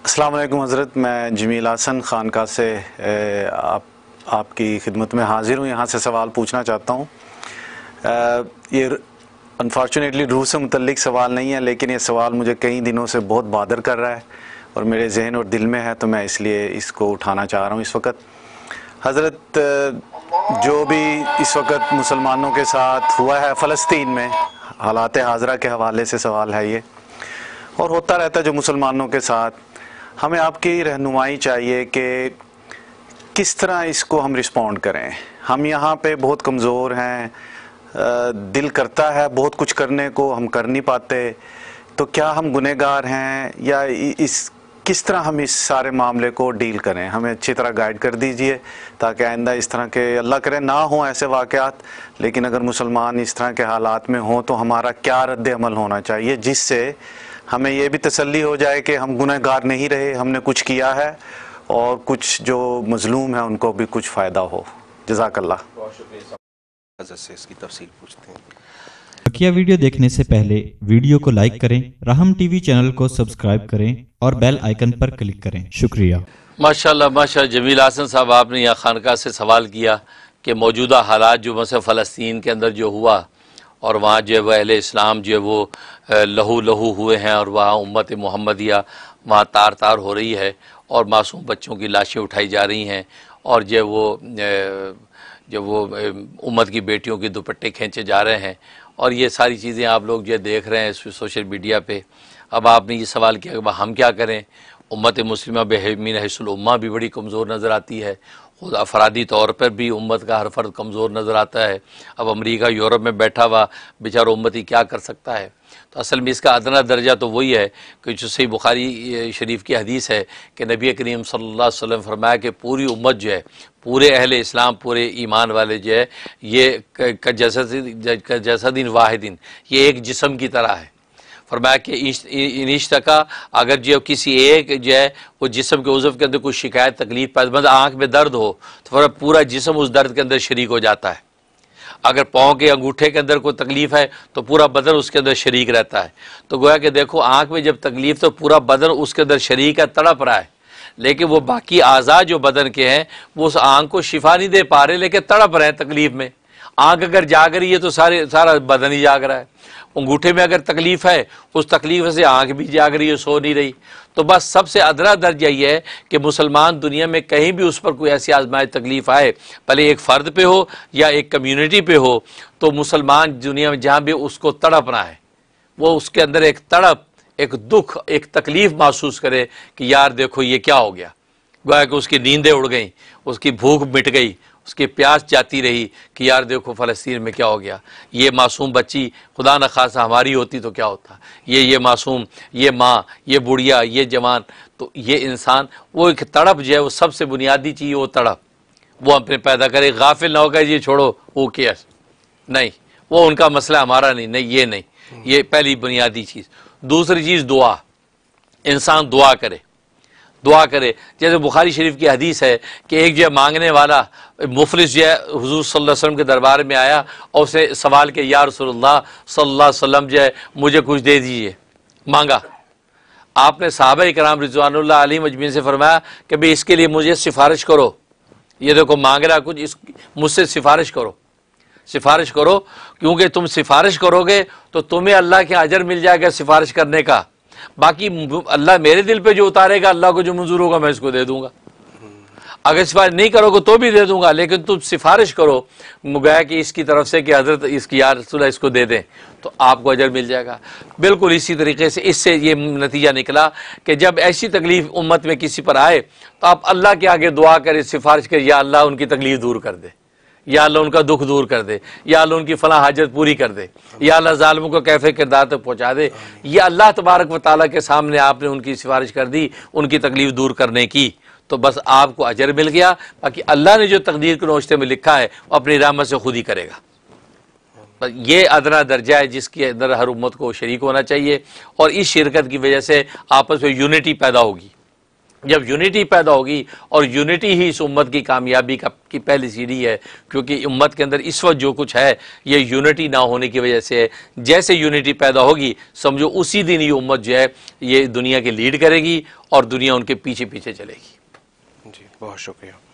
अल्लाम हज़रत मैं जमील हसन खानका से आप आपकी खिदमत में हाज़िर हूँ यहाँ से सवाल पूछना चाहता हूँ ये अनफॉर्चुनेटली रूह से मुतलिक सवाल नहीं है लेकिन ये सवाल मुझे कई दिनों से बहुत बादर कर रहा है और मेरे जहन और दिल में है तो मैं इसलिए इसको उठाना चाह रहा हूँ इस वक्त हज़रत जो भी इस वक्त मुसलमानों के साथ हुआ है फ़लस्तीन में हालात हाजरा के हवाले से सवाल है ये और होता रहता है जो मुसलमानों के साथ हमें आपकी रहनुमाई चाहिए कि किस तरह इसको हम रिस्पॉन्ड करें हम यहाँ पे बहुत कमज़ोर हैं दिल करता है बहुत कुछ करने को हम कर नहीं पाते तो क्या हम गुनहगार हैं या इस किस तरह हम इस सारे मामले को डील करें हमें अच्छी तरह गाइड कर दीजिए ताकि आइंदा इस तरह के अल्लाह करे ना हो ऐसे वाक़ात लेकिन अगर मुसलमान इस तरह के हालात में हों तो हमारा क्या रद्द अमल होना चाहिए जिससे हमें ये भी तसल्ली हो जाए कि हम गुनहगार नहीं रहे हमने कुछ किया है और कुछ जो मजलूम है उनको भी कुछ फ़ायदा हो जजाकल्ला से बकिया वीडियो देखने से पहले वीडियो को लाइक करें रहम टीवी चैनल को सब्सक्राइब करें और बेल आइकन पर क्लिक करें शुक्रिया माशाल्लाह माशा जमील आसन साहब आपने यहाँ खानका से सवाल किया कि मौजूदा हालात जो मसला फ़लस्तीन के अंदर जो हुआ और वहाँ जो वह अहल इस्लाम जो वो लहू लहू हुए हैं और वहाँ उम्मत मोहम्मदिया वहाँ तार तार हो रही है और मासूम बच्चों की लाशें उठाई जा रही हैं और जो वो जो वो उम्मत की बेटियों के दुपट्टे खींचे जा रहे हैं और ये सारी चीज़ें आप लोग जो देख रहे हैं सोशल मीडिया पर अब आपने ये सवाल किया कि हम क्या करें उम्मत मुस्लिम बेहमीन हसलम्मा भी बड़ी कमज़ोर नज़र आती है खुद अफरादी तौर पर भी उम्मत का हर फर्द कमज़ोर नज़र आता है अब अमरीका यूरोप में बैठा हुआ बेचारा ही क्या कर सकता है तो असल में इसका अदना दर्जा तो वही है कि जो सही बुखारी शरीफ की हदीस है कि नबी करीम सल्लल्लाहु अलैहि वसल्लम फरमाया कि पूरी उम्मत जो है पूरे अहल इस्लाम पूरे ईमान वाले जो है ये जैसा जैसा दिन वाहिदिन ये एक जिसम की तरह है फरमाया कि इनिश का अगर जो किसी एक जो है वो जिसम के उज़व के अंदर कोई शिकायत तकलीफ पैदा मतलब आँख में दर्द हो तो फरमा पूरा जिसम उस दर्द के अंदर शरीक हो जाता है अगर पाँव के अंगूठे के अंदर कोई तकलीफ़ है तो पूरा बदन उसके अंदर शरीक रहता है तो गोया कि देखो आँख में जब तकलीफ़ तो पूरा बदन उसके अंदर शरीक है तड़प रहा है लेकिन वो बाकी आज़ाद जो बदन के हैं वो उस आँख को शिफा नहीं दे पा रहे लेकिन तड़प रहे हैं तकलीफ़ में आँख अगर जाग रही है तो सारे सारा बदन ही जाग रहा है अंगूठे में अगर तकलीफ़ है उस तकलीफ से आंख भी जाग रही है सो नहीं रही तो बस सबसे अदरा दर्ज यही है कि मुसलमान दुनिया में कहीं भी उस पर कोई ऐसी आजमाय तकलीफ़ आए भले एक फ़र्द पे हो या एक कम्यूनिटी पे हो तो मुसलमान दुनिया में जहाँ भी उसको तड़पना है वो उसके अंदर एक तड़प एक दुख एक तकलीफ़ महसूस करे कि यार देखो ये क्या हो गया गोया कि उसकी नींदें उड़ गई उसकी भूख मिट गई उसके प्यास जाती रही कि यार देखो फ़लस्तीन में क्या हो गया ये मासूम बच्ची खुदा न खासा हमारी होती तो क्या होता ये ये मासूम ये माँ ये बुढ़िया ये जवान तो ये इंसान वो एक तड़प जो है वो सबसे बुनियादी चीज़ वो तड़प वो अपने पैदा करे गाफिल ना होगा ये छोड़ो वो केयर नहीं वो उनका मसला हमारा नहीं नहीं ये नहीं ये पहली बुनियादी चीज़ दूसरी चीज़ दुआ इंसान दुआ करे दुआ करे जैसे बुखारी शरीफ की हदीस है कि एक जो मांगने वाला मुफलिस जो है हजूर सल्लल्लाहु वसल्लम के दरबार में आया और उसने सवाल के या रसोल्ला सल्ला वसलम जो है मुझे कुछ दे दीजिए मांगा आपने साहब कराम रिजवान आलिम अजमीन से फरमाया कि भाई इसके लिए मुझे सिफारिश करो ये देखो मांग रहा कुछ इस मुझसे सिफारिश करो सिफारिश करो क्योंकि तुम सिफारिश करोगे तो तुम्हें अल्लाह के अजर मिल जाएगा सिफारिश करने का बाकी अल्लाह मेरे दिल पे जो उतारेगा अल्लाह को जो मंजूर होगा मैं इसको दे दूंगा अगर सिफारिश नहीं करोगे तो भी दे दूंगा लेकिन तुम सिफारिश करो गया कि इसकी तरफ से कि हजरत इसकी यार सुलह इसको दे दें तो आपको अजर मिल जाएगा बिल्कुल इसी तरीके से इससे ये नतीजा निकला कि जब ऐसी तकलीफ़ उम्मत में किसी पर आए तो आप अल्लाह के आगे दुआ करें सिफारिश करें या अल्लाह उनकी तकलीफ़ दूर कर दे या अल्लाह उनका दुख दूर कर दे या अल्लाह उनकी फला हाजत पूरी कर दे या अल्लाह ालमों को कैफे किरदार तक पहुँचा दे या अल्लाह तबारक व ताली के सामने आपने उनकी सिफारिश कर दी उनकी तकलीफ़ दूर करने की तो बस आपको अजर मिल गया बाकी अल्लाह ने जो तकदीर के नोशते में लिखा है वो अपनी रामत से खुद ही करेगा बस ये अदना दर्जा है जिसके अंदर हर उम्मत को शरीक होना चाहिए और इस शिरकत की वजह से आपस में यूनिटी पैदा होगी जब यूनिटी पैदा होगी और यूनिटी ही इस उम्मत की कामयाबी का की पहली सीढ़ी है क्योंकि उम्मत के अंदर इस वक्त जो कुछ है ये यूनिटी ना होने की वजह से है जैसे यूनिटी पैदा होगी समझो उसी दिन ये उम्मत जो है ये दुनिया की लीड करेगी और दुनिया उनके पीछे पीछे चलेगी जी बहुत शुक्रिया